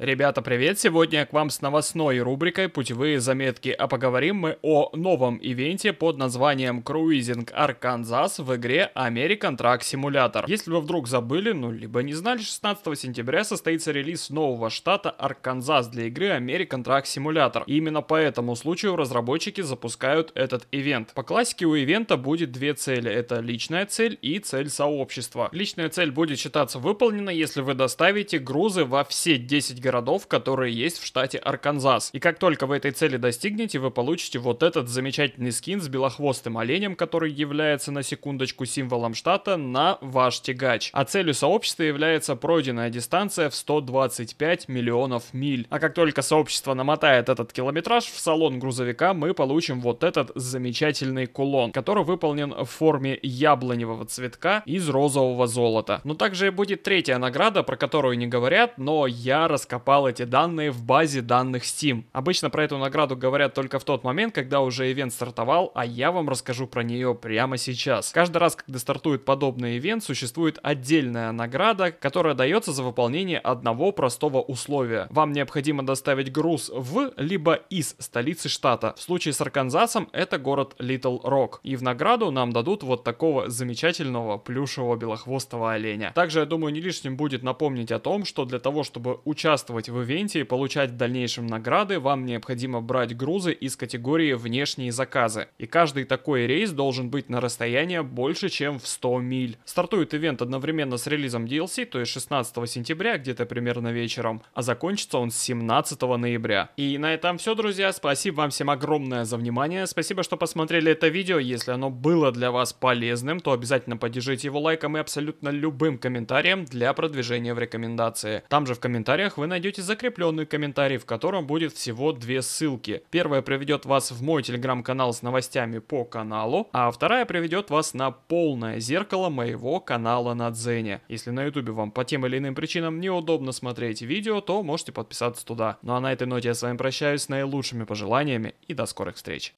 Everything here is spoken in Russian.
Ребята, привет! Сегодня к вам с новостной рубрикой «Путевые заметки», а поговорим мы о новом ивенте под названием «Круизинг Арканзас» в игре American Truck Simulator. Если вы вдруг забыли, ну либо не знали, 16 сентября состоится релиз нового штата Арканзас для игры American Truck Simulator. И именно по этому случаю разработчики запускают этот ивент. По классике у ивента будет две цели. Это личная цель и цель сообщества. Личная цель будет считаться выполнена, если вы доставите грузы во все 10 городов, которые есть в штате Арканзас. И как только вы этой цели достигнете, вы получите вот этот замечательный скин с белохвостым оленем, который является на секундочку символом штата, на ваш тягач. А целью сообщества является пройденная дистанция в 125 миллионов миль. А как только сообщество намотает этот километраж, в салон грузовика мы получим вот этот замечательный кулон, который выполнен в форме яблоневого цветка из розового золота. Но также будет третья награда, про которую не говорят, но я расскажу откопал эти данные в базе данных Steam. Обычно про эту награду говорят только в тот момент, когда уже ивент стартовал, а я вам расскажу про нее прямо сейчас. Каждый раз, когда стартует подобный ивент, существует отдельная награда, которая дается за выполнение одного простого условия. Вам необходимо доставить груз в, либо из столицы штата. В случае с Арканзасом это город Литл Рок. И в награду нам дадут вот такого замечательного плюшевого белохвостого оленя. Также, я думаю, не лишним будет напомнить о том, что для того, чтобы участвовать участвовать в ивенте и получать в дальнейшем награды, вам необходимо брать грузы из категории «Внешние заказы». И каждый такой рейс должен быть на расстоянии больше, чем в 100 миль. Стартует ивент одновременно с релизом DLC, то есть 16 сентября, где-то примерно вечером, а закончится он 17 ноября. И на этом все, друзья. Спасибо вам всем огромное за внимание. Спасибо, что посмотрели это видео. Если оно было для вас полезным, то обязательно поддержите его лайком и абсолютно любым комментарием для продвижения в рекомендации. Там же в комментариях вы найдете найдете закрепленный комментарий, в котором будет всего две ссылки. Первая приведет вас в мой телеграм-канал с новостями по каналу, а вторая приведет вас на полное зеркало моего канала на Дзене. Если на ютубе вам по тем или иным причинам неудобно смотреть видео, то можете подписаться туда. Ну а на этой ноте я с вами прощаюсь с наилучшими пожеланиями и до скорых встреч.